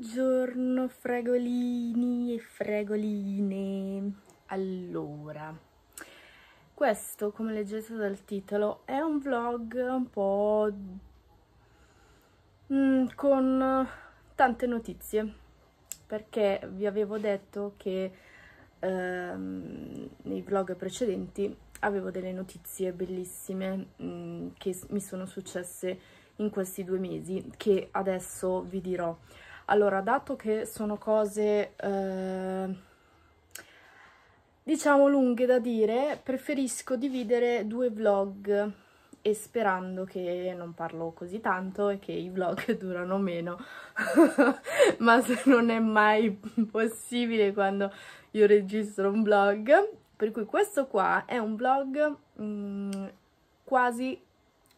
Buongiorno fregolini e fregoline. Allora, questo come leggete dal titolo è un vlog un po' mm, con tante notizie perché vi avevo detto che ehm, nei vlog precedenti avevo delle notizie bellissime mm, che mi sono successe in questi due mesi che adesso vi dirò. Allora, dato che sono cose, eh, diciamo, lunghe da dire, preferisco dividere due vlog e sperando che non parlo così tanto e che i vlog durano meno, ma se non è mai possibile quando io registro un vlog, per cui questo qua è un vlog mh, mm, quasi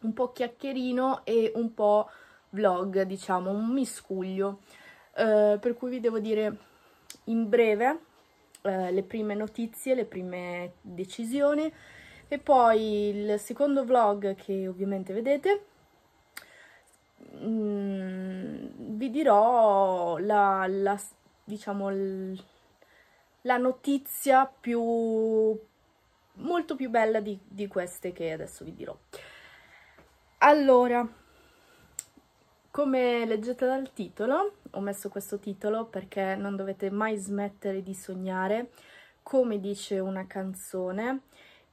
un po' chiacchierino e un po' vlog, diciamo, un miscuglio. Eh, per cui vi devo dire in breve eh, le prime notizie, le prime decisioni e poi il secondo vlog che ovviamente vedete mh, mm, vi dirò la, la diciamo l, la notizia più molto più bella di, di queste che adesso vi dirò allora come leggete dal titolo, ho messo questo titolo perché non dovete mai smettere di sognare, come dice una canzone,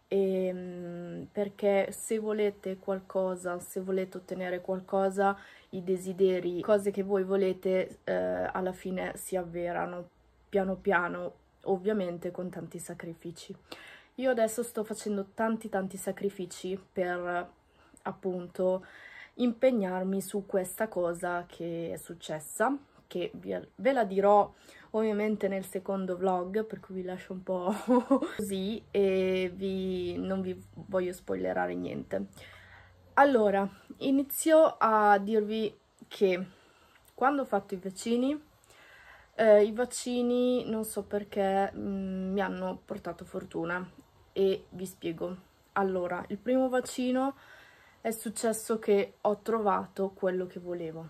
e, ehm, perché se volete qualcosa, se volete ottenere qualcosa, i desideri, cose che voi volete, eh, alla fine si avverano piano piano, ovviamente con tanti sacrifici. Io adesso sto facendo tanti tanti sacrifici per appunto impegnarmi su questa cosa che è successa, che ve la dirò ovviamente nel secondo vlog, per cui vi lascio un po' così e vi, non vi voglio spoilerare niente. Allora, inizio a dirvi che quando ho fatto i vaccini, eh, i vaccini non so perché mh, mm, mi hanno portato fortuna e vi spiego. Allora, il primo vaccino è successo che ho trovato quello che volevo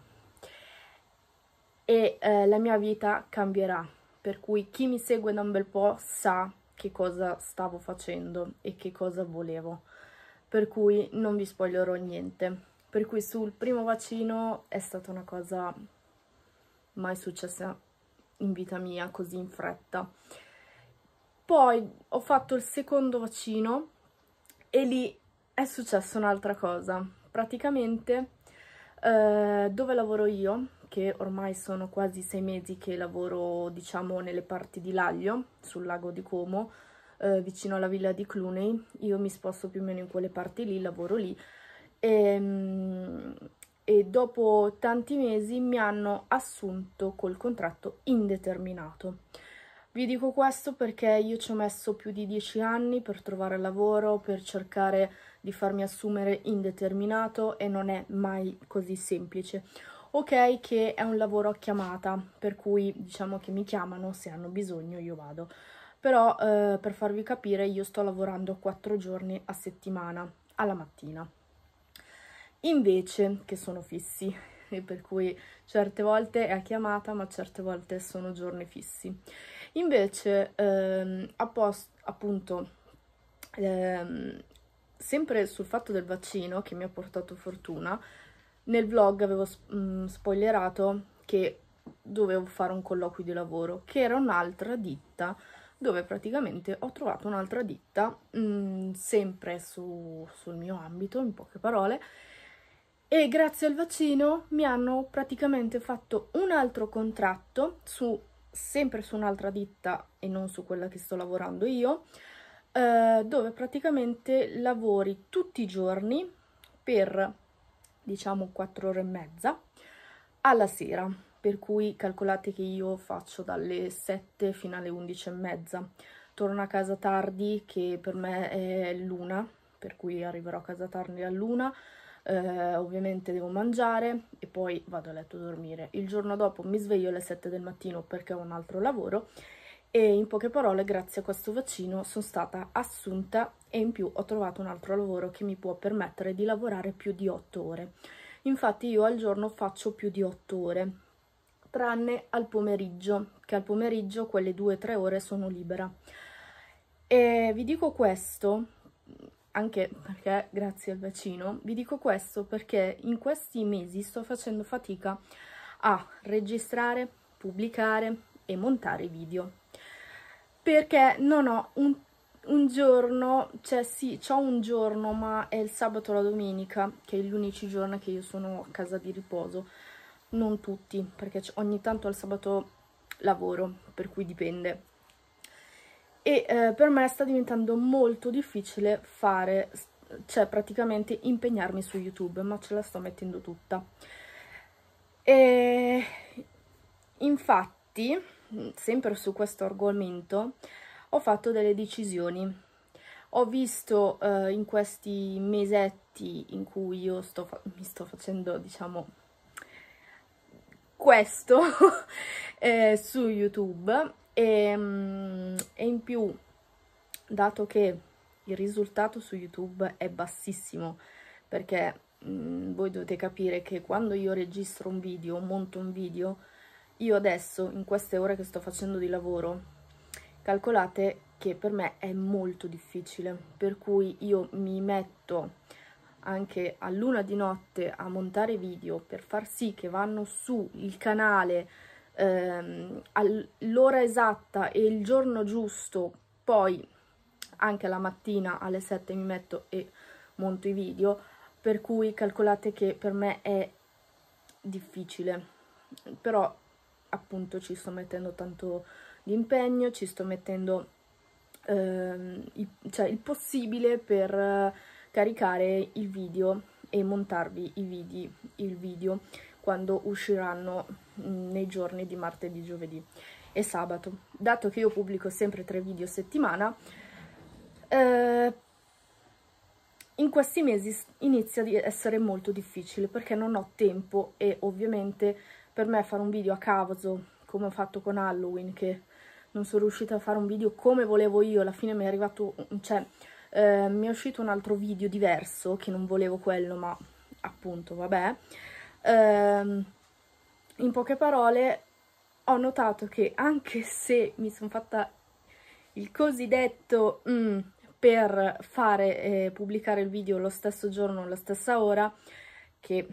e eh, la mia vita cambierà, per cui chi mi segue da un bel po' sa che cosa stavo facendo e che cosa volevo, per cui non vi spoilerò niente. Per cui sul primo vaccino è stata una cosa mai successa in vita mia così in fretta. Poi ho fatto il secondo vaccino e lì è successa un'altra cosa. Praticamente eh, dove lavoro io, che ormai sono quasi sei mesi che lavoro diciamo nelle parti di Laglio, sul lago di Como, eh, vicino alla villa di Cluny, io mi sposto più o meno in quelle parti lì, lavoro lì e, ehm, e dopo tanti mesi mi hanno assunto col contratto indeterminato. Vi dico questo perché io ci ho messo più di dieci anni per trovare lavoro, per cercare di farmi assumere indeterminato e non è mai così semplice. Ok che è un lavoro a chiamata, per cui diciamo che mi chiamano, se hanno bisogno io vado. Però eh, per farvi capire io sto lavorando quattro giorni a settimana, alla mattina. Invece che sono fissi, per cui certe volte è a chiamata ma certe volte sono giorni fissi. Invece, ehm, appost- appunto, ehm, sempre sul fatto del vaccino che mi ha portato fortuna, nel vlog avevo mh, mm, spoilerato che dovevo fare un colloquio di lavoro, che era un'altra ditta dove praticamente ho trovato un'altra ditta, mh, mm, sempre su, sul mio ambito, in poche parole, e grazie al vaccino mi hanno praticamente fatto un altro contratto su sempre su un'altra ditta e non su quella che sto lavorando io, eh, dove praticamente lavori tutti i giorni per diciamo quattro ore e mezza alla sera, per cui calcolate che io faccio dalle 7 fino alle 11 e mezza. Torno a casa tardi, che per me è l'una, per cui arriverò a casa tardi a luna, eh, ovviamente devo mangiare e poi vado a letto a dormire. Il giorno dopo mi sveglio alle 7 del mattino perché ho un altro lavoro e in poche parole grazie a questo vaccino sono stata assunta e in più ho trovato un altro lavoro che mi può permettere di lavorare più di 8 ore. Infatti io al giorno faccio più di 8 ore, tranne al pomeriggio, che al pomeriggio quelle 2-3 ore sono libera. E vi dico questo anche perché grazie al vaccino, vi dico questo perché in questi mesi sto facendo fatica a registrare, pubblicare e montare video perché non ho un, un giorno, cioè sì, ho un giorno ma è il sabato o la domenica che è l'unico giorno che io sono a casa di riposo non tutti perché ogni tanto al sabato lavoro per cui dipende e eh, per me sta diventando molto difficile fare, cioè praticamente impegnarmi su YouTube, ma ce la sto mettendo tutta. E infatti, sempre su questo argomento, ho fatto delle decisioni. Ho visto eh, in questi mesetti in cui io sto mi sto facendo, diciamo, questo eh, su YouTube e, ehm, e in più dato che il risultato su youtube è bassissimo perché mh, mm, voi dovete capire che quando io registro un video monto un video io adesso in queste ore che sto facendo di lavoro calcolate che per me è molto difficile per cui io mi metto anche a luna di notte a montare video per far sì che vanno su il canale ehm, all'ora esatta e il giorno giusto, poi anche la mattina alle 7 mi metto e monto i video, per cui calcolate che per me è difficile, però appunto ci sto mettendo tanto di ci sto mettendo ehm, il, cioè, il possibile per caricare il video e montarvi i video, il video quando usciranno mm, nei giorni di martedì, giovedì e sabato. Dato che io pubblico sempre tre video a settimana, eh, in questi mesi inizia ad essere molto difficile perché non ho tempo e ovviamente per me fare un video a caso come ho fatto con Halloween che non sono riuscita a fare un video come volevo io, alla fine mi è arrivato, cioè eh, mi è uscito un altro video diverso che non volevo quello ma appunto vabbè Ehm, in poche parole ho notato che anche se mi sono fatta il cosiddetto mm, per fare eh, pubblicare il video lo stesso giorno, la stessa ora, che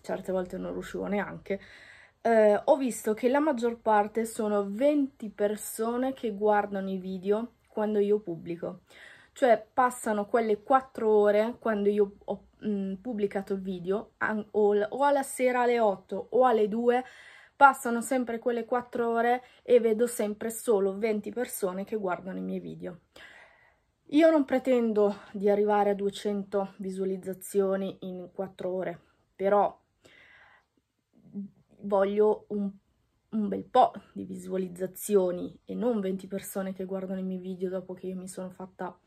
certe volte non riuscivo neanche, eh, ho visto che la maggior parte sono 20 persone che guardano i video quando io pubblico. Cioè passano quelle 4 ore quando io ho mh, pubblicato il video, o, o alla sera alle 8 o alle 2, passano sempre quelle 4 ore e vedo sempre solo 20 persone che guardano i miei video. Io non pretendo di arrivare a 200 visualizzazioni in 4 ore, però voglio un, un, bel po' di visualizzazioni e non 20 persone che guardano i miei video dopo che io mi sono fatta,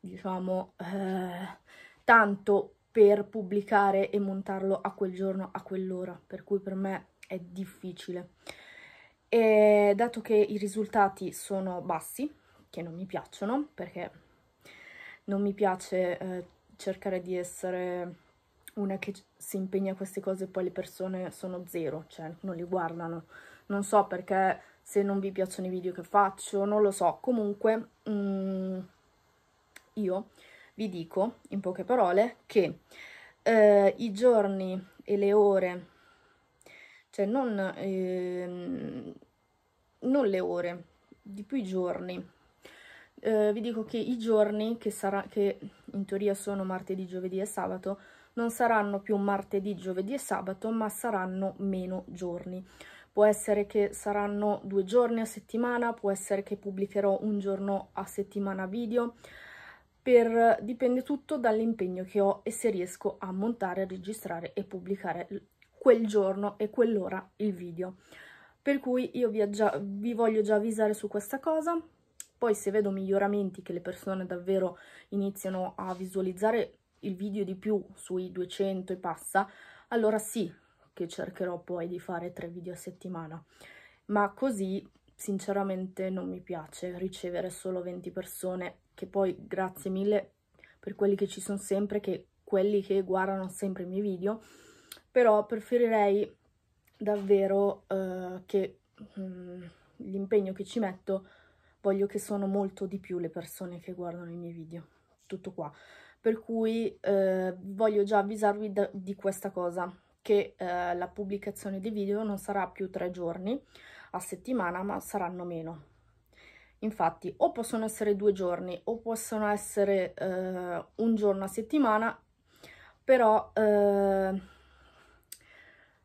diciamo, eh, tanto per pubblicare e montarlo a quel giorno, a quell'ora, per cui per me è difficile. E dato che i risultati sono bassi, che non mi piacciono, perché non mi piace eh, cercare di essere una che si impegna a queste cose e poi le persone sono zero, cioè non li guardano. Non so perché se non vi piacciono i video che faccio, non lo so. Comunque, mh, mm, io vi dico in poche parole che eh, i giorni e le ore, cioè non, eh, non le ore, di più i giorni. Eh, vi dico che i giorni che, sarà, che in teoria sono martedì, giovedì e sabato non saranno più martedì, giovedì e sabato, ma saranno meno giorni. Può essere che saranno due giorni a settimana, può essere che pubblicherò un giorno a settimana video, per, dipende tutto dall'impegno che ho e se riesco a montare, a registrare e pubblicare quel giorno e quell'ora il video. Per cui io vi, già, vi voglio già avvisare su questa cosa, poi se vedo miglioramenti che le persone davvero iniziano a visualizzare il video di più sui 200 e passa, allora sì che cercherò poi di fare tre video a settimana, ma così sinceramente non mi piace ricevere solo 20 persone che poi grazie mille per quelli che ci sono sempre, che quelli che guardano sempre i miei video, però preferirei davvero eh, che mh, mm, l'impegno che ci metto voglio che sono molto di più le persone che guardano i miei video, tutto qua. Per cui eh, voglio già avvisarvi da, di questa cosa, che eh, la pubblicazione dei video non sarà più tre giorni a settimana, ma saranno meno. Infatti o possono essere due giorni o possono essere eh, un giorno a settimana, però eh,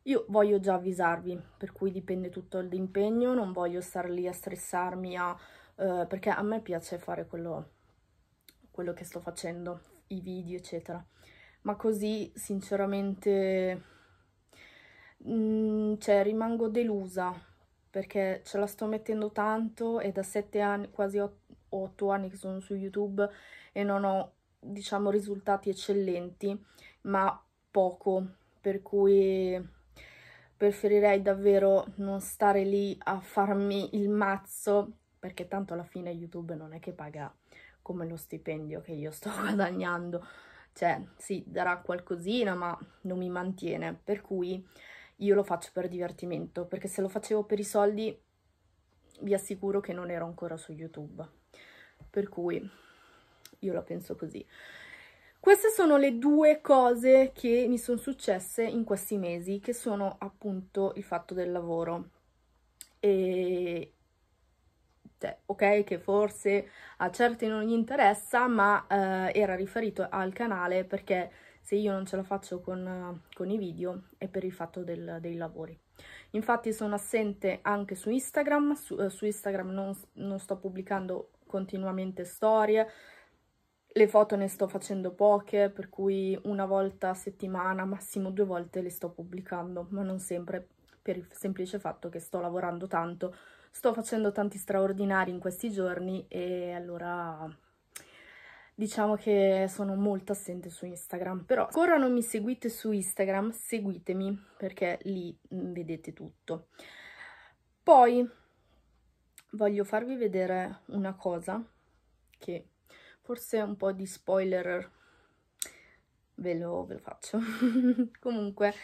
io voglio già avvisarvi, per cui dipende tutto l'impegno, non voglio stare lì a stressarmi, a, eh, perché a me piace fare quello, quello che sto facendo, i video eccetera. Ma così sinceramente mh, mm, cioè, rimango delusa perché ce la sto mettendo tanto e da sette anni, quasi otto anni che sono su YouTube e non ho, diciamo, risultati eccellenti, ma poco, per cui preferirei davvero non stare lì a farmi il mazzo, perché tanto alla fine YouTube non è che paga come lo stipendio che io sto guadagnando, cioè sì, darà qualcosina, ma non mi mantiene, per cui io lo faccio per divertimento, perché se lo facevo per i soldi vi assicuro che non ero ancora su YouTube. Per cui io la penso così. Queste sono le due cose che mi sono successe in questi mesi, che sono appunto il fatto del lavoro. E... Cioè, ok, che forse a certi non gli interessa, ma eh, era riferito al canale perché se io non ce la faccio con, con i video è per il fatto del, dei lavori. Infatti sono assente anche su Instagram, su, eh, su Instagram non, non sto pubblicando continuamente storie, le foto ne sto facendo poche, per cui una volta a settimana, massimo due volte le sto pubblicando, ma non sempre, per il semplice fatto che sto lavorando tanto, sto facendo tanti straordinari in questi giorni e allora diciamo che sono molto assente su Instagram, però ancora non mi seguite su Instagram, seguitemi perché lì mm, vedete tutto. Poi voglio farvi vedere una cosa che forse un po' di spoiler ve lo, ve lo faccio. Comunque,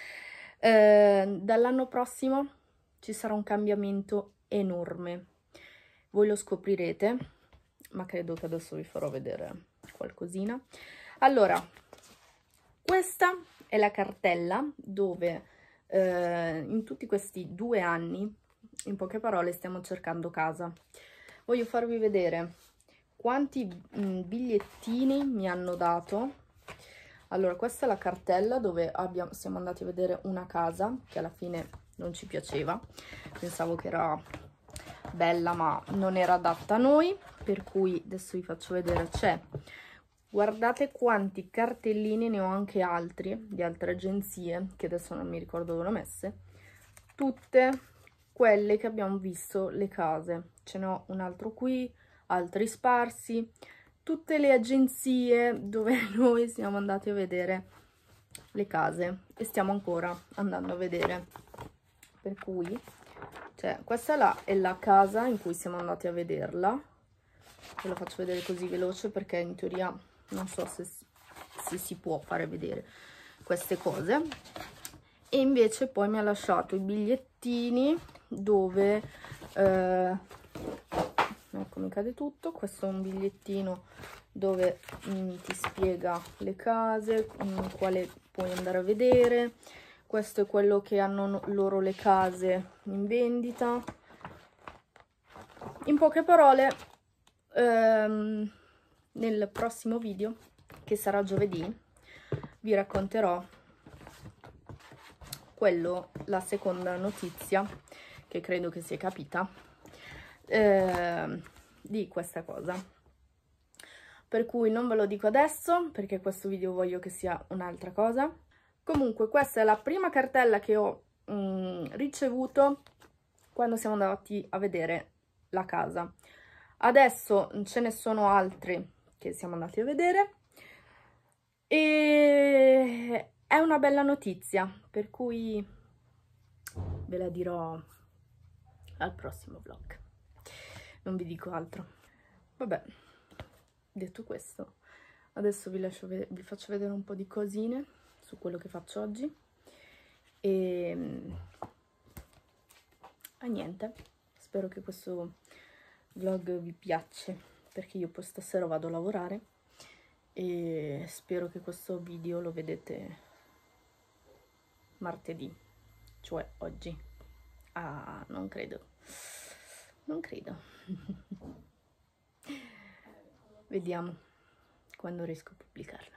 eh, dall'anno prossimo ci sarà un cambiamento enorme. Voi lo scoprirete, ma credo che adesso vi farò vedere qualcosina. Allora, questa è la cartella dove eh, in tutti questi due anni, in poche parole, stiamo cercando casa. Voglio farvi vedere quanti mm, bigliettini mi hanno dato. Allora, questa è la cartella dove abbiamo, siamo andati a vedere una casa che alla fine non ci piaceva. Pensavo che era bella ma non era adatta a noi, per cui adesso vi faccio vedere c'è. Guardate quanti cartellini, ne ho anche altri, di altre agenzie, che adesso non mi ricordo dove ho messe, tutte quelle che abbiamo visto le case. Ce n'ho un altro qui, altri sparsi, tutte le agenzie dove noi siamo andati a vedere le case e stiamo ancora andando a vedere. Per cui cioè questa è la, è la casa in cui siamo andati a vederla ve la faccio vedere così veloce perché in teoria non so se, se si può fare vedere queste cose e invece poi mi ha lasciato i bigliettini dove eh, ecco mi cade tutto questo è un bigliettino dove mh, mm, ti spiega le case mh, mm, quale puoi andare a vedere questo è quello che hanno loro le case in vendita. In poche parole, ehm, nel prossimo video, che sarà giovedì, vi racconterò quello, la seconda notizia, che credo che si è capita, eh, di questa cosa. Per cui non ve lo dico adesso, perché questo video voglio che sia un'altra cosa, comunque questa è la prima cartella che ho mh, mm, ricevuto quando siamo andati a vedere la casa adesso ce ne sono altre che siamo andati a vedere e è una bella notizia per cui ve la dirò al prossimo vlog non vi dico altro vabbè detto questo adesso vi, vedere, vi faccio vedere un po' di cosine su quello che faccio oggi e ehm, ah, niente spero che questo vlog vi piace perché io poi stasera vado a lavorare e spero che questo video lo vedete martedì cioè oggi ah non credo non credo vediamo quando riesco a pubblicarlo